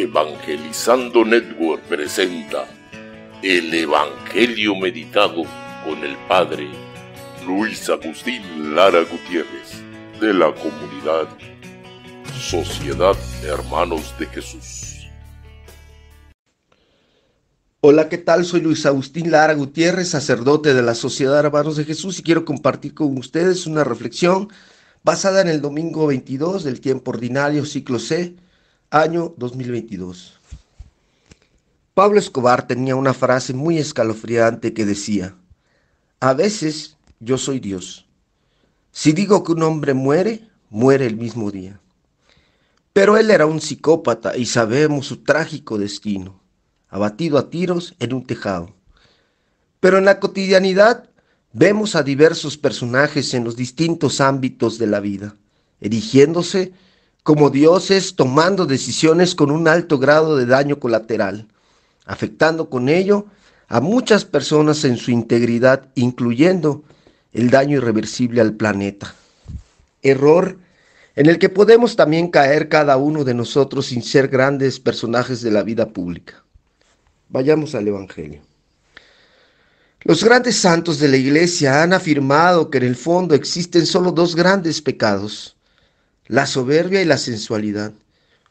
Evangelizando Network presenta El Evangelio Meditado con el Padre Luis Agustín Lara Gutiérrez de la comunidad Sociedad Hermanos de Jesús. Hola, ¿qué tal? Soy Luis Agustín Lara Gutiérrez, sacerdote de la Sociedad Hermanos de Jesús y quiero compartir con ustedes una reflexión basada en el domingo 22 del tiempo ordinario, ciclo C Año 2022. Pablo Escobar tenía una frase muy escalofriante que decía, a veces yo soy Dios. Si digo que un hombre muere, muere el mismo día. Pero él era un psicópata y sabemos su trágico destino, abatido a tiros en un tejado. Pero en la cotidianidad vemos a diversos personajes en los distintos ámbitos de la vida, erigiéndose como dioses tomando decisiones con un alto grado de daño colateral, afectando con ello a muchas personas en su integridad, incluyendo el daño irreversible al planeta. Error en el que podemos también caer cada uno de nosotros sin ser grandes personajes de la vida pública. Vayamos al Evangelio. Los grandes santos de la Iglesia han afirmado que en el fondo existen solo dos grandes pecados, la soberbia y la sensualidad,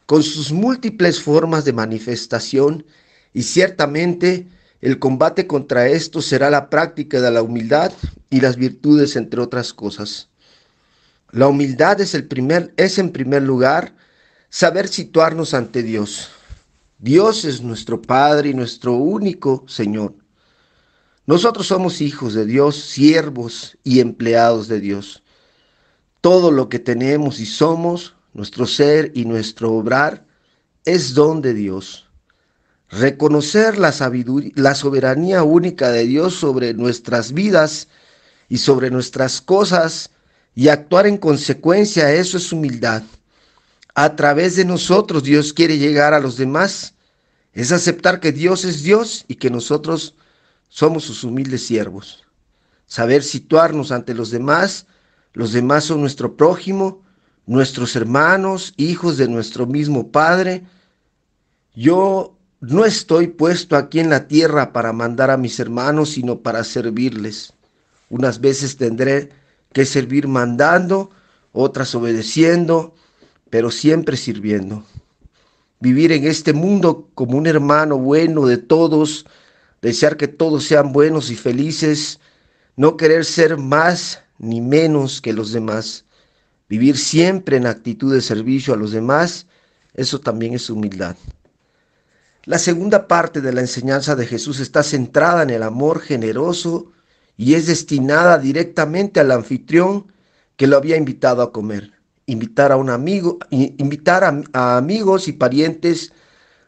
con sus múltiples formas de manifestación, y ciertamente el combate contra esto será la práctica de la humildad y las virtudes, entre otras cosas. La humildad es, el primer, es en primer lugar saber situarnos ante Dios. Dios es nuestro Padre y nuestro único Señor. Nosotros somos hijos de Dios, siervos y empleados de Dios. Todo lo que tenemos y somos, nuestro ser y nuestro obrar, es don de Dios. Reconocer la, la soberanía única de Dios sobre nuestras vidas y sobre nuestras cosas y actuar en consecuencia, eso es humildad. A través de nosotros Dios quiere llegar a los demás. Es aceptar que Dios es Dios y que nosotros somos sus humildes siervos. Saber situarnos ante los demás los demás son nuestro prójimo, nuestros hermanos, hijos de nuestro mismo Padre. Yo no estoy puesto aquí en la tierra para mandar a mis hermanos, sino para servirles. Unas veces tendré que servir mandando, otras obedeciendo, pero siempre sirviendo. Vivir en este mundo como un hermano bueno de todos, desear que todos sean buenos y felices, no querer ser más ni menos que los demás. Vivir siempre en actitud de servicio a los demás, eso también es humildad. La segunda parte de la enseñanza de Jesús está centrada en el amor generoso y es destinada directamente al anfitrión que lo había invitado a comer. Invitar a un amigo, invitar amigos y parientes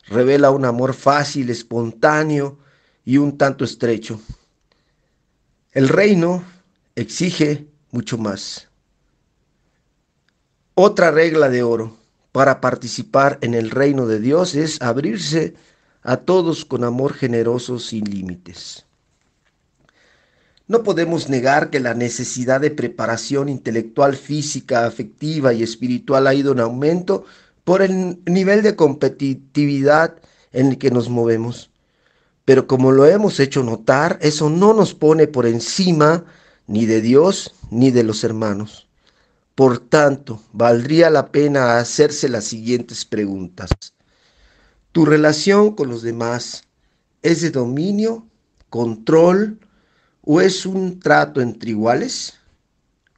revela un amor fácil, espontáneo y un tanto estrecho. El reino exige mucho más. Otra regla de oro para participar en el reino de Dios es abrirse a todos con amor generoso sin límites. No podemos negar que la necesidad de preparación intelectual, física, afectiva y espiritual ha ido en aumento por el nivel de competitividad en el que nos movemos. Pero como lo hemos hecho notar, eso no nos pone por encima ni de Dios ni de los hermanos. Por tanto, valdría la pena hacerse las siguientes preguntas. ¿Tu relación con los demás es de dominio, control o es un trato entre iguales?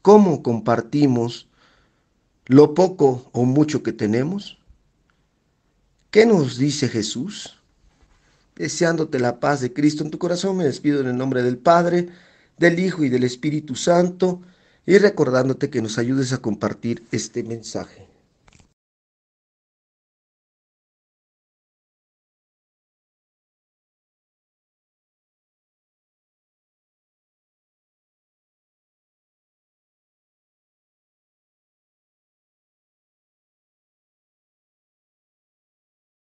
¿Cómo compartimos lo poco o mucho que tenemos? ¿Qué nos dice Jesús? Deseándote la paz de Cristo en tu corazón, me despido en el nombre del Padre, del Hijo y del Espíritu Santo, y recordándote que nos ayudes a compartir este mensaje.